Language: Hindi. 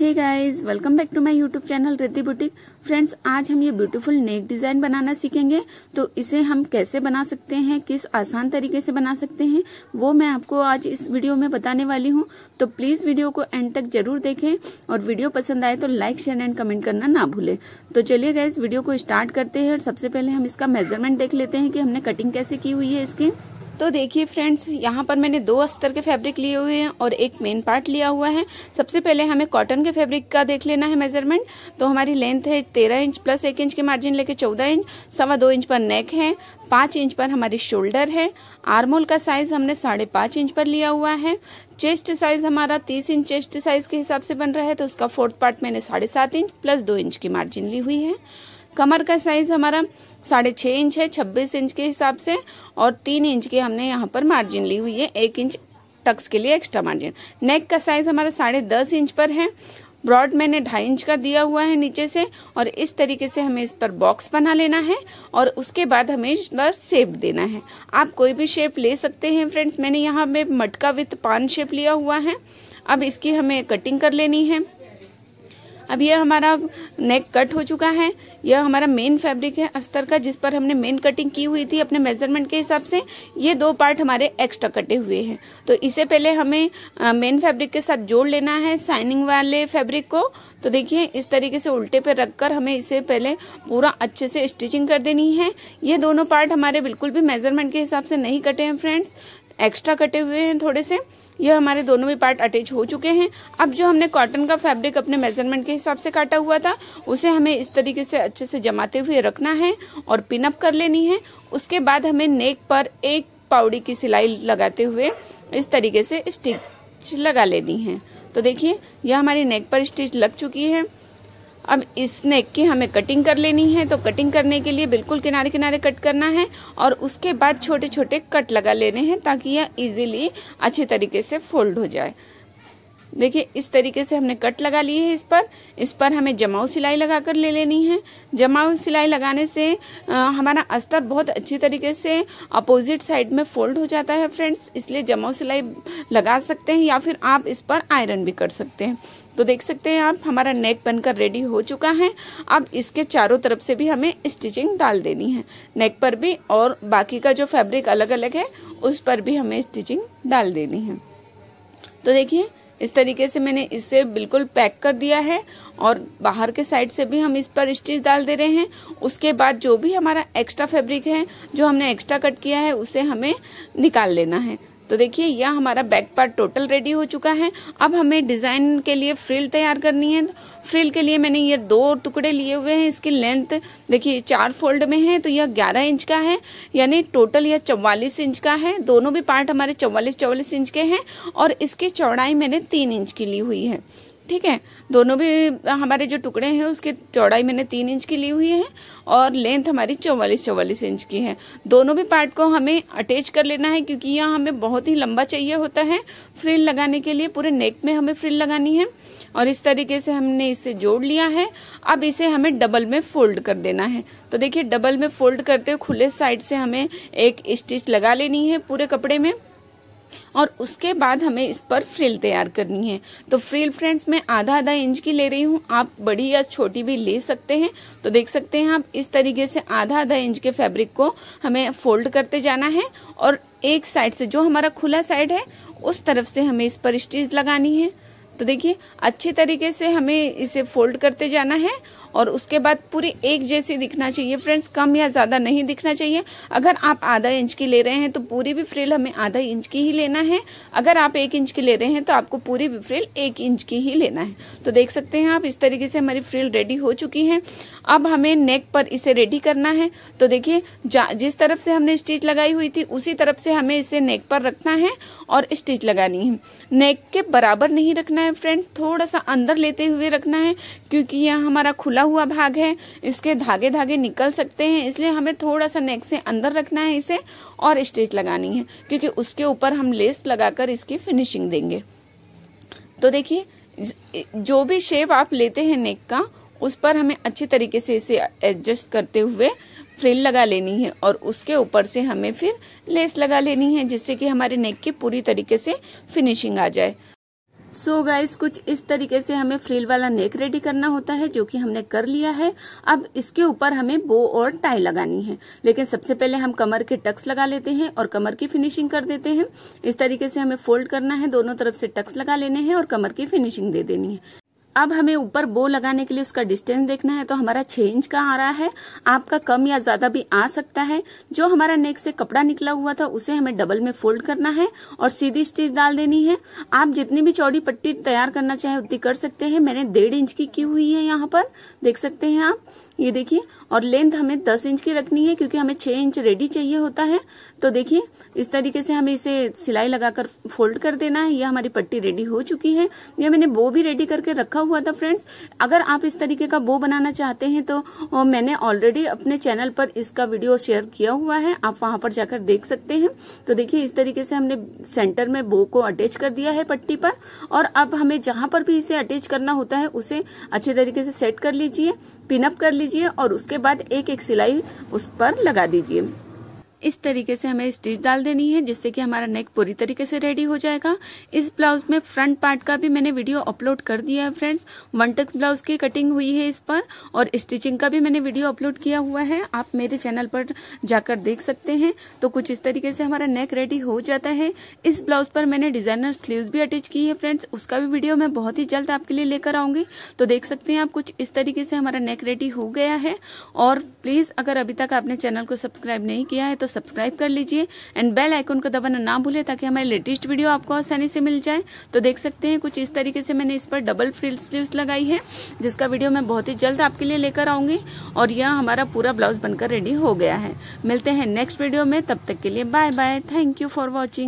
है guys welcome back to my YouTube channel Riddhi boutique friends आज हम ये ब्यूटीफुल नेक डिजाइन बनाना सीखेंगे तो इसे हम कैसे बना सकते हैं किस आसान तरीके से बना सकते हैं वो मैं आपको आज इस वीडियो में बताने वाली हूँ तो प्लीज वीडियो को एंड तक जरूर देखें और वीडियो पसंद आए तो लाइक शेयर एंड कमेंट करना ना भूले तो चलिए गाइज वीडियो को स्टार्ट करते हैं और सबसे पहले हम इसका मेजरमेंट देख लेते हैं कि हमने कटिंग कैसे की हुई है इसकी तो देखिए फ्रेंड्स यहाँ पर मैंने दो अस्तर के फैब्रिक लिए हुए हैं और एक मेन पार्ट लिया हुआ है सबसे पहले हमें कॉटन के फैब्रिक का देख लेना है मेजरमेंट तो हमारी लेंथ है तेरह इंच प्लस एक इंच के मार्जिन लेके चौदह इंच सवा दो इंच पर नेक है पाँच इंच पर हमारी शोल्डर है आर्मोल का साइज हमने साढ़े पाँच इंच पर लिया हुआ है चेस्ट साइज हमारा तीस इंच चेस्ट साइज के हिसाब से बन रहा है तो उसका फोर्थ पार्ट मैंने साढ़े सात इंच प्लस दो इंच की मार्जिन ली हुई है कमर का साइज हमारा साढ़े छः इंच है छब्बीस इंच के हिसाब से और तीन इंच की हमने यहाँ पर मार्जिन ली हुई है एक इंच टक्स के लिए एक्स्ट्रा मार्जिन नेक का साइज हमारा साढ़े दस इंच पर है ब्रॉड मैंने ढाई इंच का दिया हुआ है नीचे से और इस तरीके से हमें इस पर बॉक्स बना लेना है और उसके बाद हमें इस पर शेप देना है आप कोई भी शेप ले सकते हैं फ्रेंड्स मैंने यहाँ में मटका विथ पान शेप लिया हुआ है अब इसकी हमें कटिंग कर लेनी है अब यह हमारा नेक कट हो चुका है यह हमारा मेन फैब्रिक है अस्तर का जिस पर हमने मेन कटिंग की हुई थी अपने मेजरमेंट के हिसाब से ये दो पार्ट हमारे एक्स्ट्रा कटे हुए हैं तो इसे पहले हमें मेन फैब्रिक के साथ जोड़ लेना है साइनिंग वाले फैब्रिक को तो देखिए इस तरीके से उल्टे पर रखकर हमें इसे पहले पूरा अच्छे से स्टिचिंग कर देनी है ये दोनों पार्ट हमारे बिल्कुल भी मेजरमेंट के हिसाब से नहीं कटे हैं फ्रेंड्स एक्स्ट्रा कटे हुए हैं थोड़े से यह हमारे दोनों भी पार्ट अटैच हो चुके हैं अब जो हमने कॉटन का फैब्रिक अपने मेजरमेंट के हिसाब से काटा हुआ था उसे हमें इस तरीके से अच्छे से जमाते हुए रखना है और पिनअप कर लेनी है उसके बाद हमें नेक पर एक पाउडी की सिलाई लगाते हुए इस तरीके से स्टिच लगा लेनी है तो देखिए यह हमारी नेक पर स्टिच लग चुकी है अब इस नेक की हमें कटिंग कर लेनी है तो कटिंग करने के लिए बिल्कुल किनारे किनारे कट करना है और उसके बाद छोटे छोटे कट लगा लेने हैं ताकि यह इजीली अच्छे तरीके से फोल्ड हो जाए देखिए इस तरीके से हमने कट लगा लिए है इस पर इस पर हमें जमाऊ सिलाई लगा कर ले लेनी है जमाऊ सिलाई लगाने से आ, हमारा अस्तर बहुत अच्छी तरीके से अपोजिट साइड में फोल्ड हो जाता है फ्रेंड्स इसलिए जमाऊ सिलाई लगा सकते हैं या फिर आप इस पर आयरन भी कर सकते हैं तो देख सकते हैं आप हमारा नेक बनकर रेडी हो चुका है अब इसके चारों तरफ से भी हमें स्टिचिंग डाल देनी है नेक पर भी और बाकी का जो फैब्रिक अलग अलग है उस पर भी हमें स्टिचिंग डाल देनी है तो देखिए इस तरीके से मैंने इसे बिल्कुल पैक कर दिया है और बाहर के साइड से भी हम इस पर स्टिच डाल दे रहे हैं उसके बाद जो भी हमारा एक्स्ट्रा फैब्रिक है जो हमने एक्स्ट्रा कट किया है उसे हमें निकाल लेना है तो देखिए यह हमारा बैक पार्ट टोटल रेडी हो चुका है अब हमें डिजाइन के लिए फ्रिल तैयार करनी है फ्रिल के लिए मैंने ये दो टुकड़े लिए हुए हैं इसकी लेंथ देखिए चार फोल्ड में है तो यह ग्यारह इंच का है यानी टोटल यह चौवालीस इंच का है दोनों भी पार्ट हमारे चौवालीस चौवालीस इंच के हैं और इसकी चौड़ाई मैंने तीन इंच की ली हुई है ठीक है दोनों भी हमारे जो टुकड़े हैं उसकी चौड़ाई मैंने तीन इंच की ली हुई है और लेंथ हमारी चौवालीस चौवालीस इंच की है दोनों भी पार्ट को हमें अटैच कर लेना है क्योंकि यह हमें बहुत ही लंबा चाहिए होता है फ्रिल लगाने के लिए पूरे नेक में हमें फ्रिल लगानी है और इस तरीके से हमने इसे जोड़ लिया है अब इसे हमें डबल में फोल्ड कर देना है तो देखिए डबल में फोल्ड करते हुए खुले साइड से हमें एक स्टिच लगा लेनी है पूरे कपड़े में और उसके बाद हमें इस पर फ्रिल तैयार करनी है तो फ्रिल फ्रेंड्स मैं आधा आधा इंच की ले रही हूँ आप बड़ी या छोटी भी ले सकते हैं तो देख सकते हैं आप इस तरीके से आधा आधा इंच के फैब्रिक को हमें फोल्ड करते जाना है और एक साइड से जो हमारा खुला साइड है उस तरफ से हमें इस पर स्टिच लगानी है तो देखिए अच्छे तरीके से हमें इसे फोल्ड करते जाना है और उसके बाद पूरी एक जैसी दिखना चाहिए फ्रेंड्स कम या ज़्यादा नहीं दिखना चाहिए अगर आप आधा इंच की ले रहे हैं तो पूरी भी फ्रिल हमें आधा इंच की ही लेना है अगर आप एक इंच की ले रहे हैं तो आपको पूरी भी फ्रिल एक इंच की ही लेना है तो देख सकते हैं आप इस तरीके से हमारी फ्रिल रेडी हो चुकी है अब हमें नेक पर इसे रेडी करना है तो देखिए जिस तरफ से हमने स्टिच लगाई हुई थी उसी तरफ से हमें इसे नेक पर रखना है और स्टिच लगानी है नेक के बराबर नहीं रखना है फ्रेंड थोड़ा सा अंदर लेते हुए रखना है क्योंकि यह हमारा खुला खुला हुआ भाग है इसके धागे धागे निकल सकते हैं इसलिए हमें थोड़ा सा नेक से अंदर रखना है इसे और स्टिच लगानी है क्योंकि उसके ऊपर हम लेस लगाकर इसकी फिनिशिंग देंगे तो देखिए जो भी शेप आप लेते हैं नेक का उस पर हमें अच्छे तरीके से इसे एडजस्ट करते हुए फ्रिल लगा लेनी है और उसके ऊपर से हमें फिर लेस लगा लेनी है जिससे कि हमारे नेक की पूरी तरीके से फिनिशिंग आ जाए सो so गाइस कुछ इस तरीके से हमें फ्रिल वाला नेक रेडी करना होता है जो कि हमने कर लिया है अब इसके ऊपर हमें बो और टाई लगानी है लेकिन सबसे पहले हम कमर के टक्स लगा लेते हैं और कमर की फिनिशिंग कर देते हैं इस तरीके से हमें फोल्ड करना है दोनों तरफ से टक्स लगा लेने हैं और कमर की फिनिशिंग दे देनी है अब हमें ऊपर बो लगाने के लिए उसका डिस्टेंस देखना है तो हमारा छह इंच का आ रहा है आपका कम या ज्यादा भी आ सकता है जो हमारा नेक से कपड़ा निकला हुआ था उसे हमें डबल में फोल्ड करना है और सीधी स्टिच डाल देनी है आप जितनी भी चौड़ी पट्टी तैयार करना चाहे उतनी कर सकते हैं मैंने डेढ़ इंच की की हुई है यहाँ पर देख सकते हैं आप ये देखिए और लेंथ हमें दस इंच की रखनी है क्योंकि हमें छह इंच रेडी चाहिए होता है तो देखिए इस तरीके से हमें इसे सिलाई लगाकर फोल्ड कर देना है यह हमारी पट्टी रेडी हो चुकी है यह मैंने बो भी रेडी करके रखा हुआ था फ्रेंड्स अगर आप इस तरीके का बो बनाना चाहते हैं तो मैंने ऑलरेडी अपने चैनल पर इसका वीडियो शेयर किया हुआ है आप वहां पर जाकर देख सकते हैं तो देखिये इस तरीके से हमने सेंटर में बो को अटैच कर दिया है पट्टी पर और अब हमें जहां पर भी इसे अटैच करना होता है उसे अच्छे तरीके से सेट कर लीजिए पिनअप कर लीजिए लीजिए और उसके बाद एक एक सिलाई उस पर लगा दीजिए इस तरीके से हमें स्टिच डाल देनी है जिससे कि हमारा नेक पूरी तरीके से रेडी हो जाएगा इस ब्लाउज में फ्रंट पार्ट का भी मैंने वीडियो अपलोड कर दिया है फ्रेंड्स वन टक्स ब्लाउज की कटिंग हुई है इस पर और स्टिचिंग का भी मैंने वीडियो अपलोड किया हुआ है आप मेरे चैनल पर जाकर देख सकते हैं तो कुछ इस तरीके से हमारा नेक रेडी हो जाता है इस ब्लाउज पर मैंने डिजाइनर स्लीव भी अटैच की है फ्रेंड्स उसका भी वीडियो मैं बहुत ही जल्द आपके लिए लेकर आऊंगी तो देख सकते हैं आप कुछ इस तरीके से हमारा नेक रेडी हो गया है और प्लीज अगर अभी तक आपने चैनल को सब्सक्राइब नहीं किया है तो सब्सक्राइब कर लीजिए एंड बेल आइकन को दबाना ना भूले ताकि हमारे लेटेस्ट वीडियो आपको आसानी से मिल जाए तो देख सकते हैं कुछ इस तरीके से मैंने इस पर डबल फ्रिल स्लीव्स लगाई है जिसका वीडियो मैं बहुत ही जल्द आपके लिए लेकर आऊंगी और यह हमारा पूरा ब्लाउज बनकर रेडी हो गया है मिलते हैं नेक्स्ट वीडियो में तब तक के लिए bye bye thank you for watching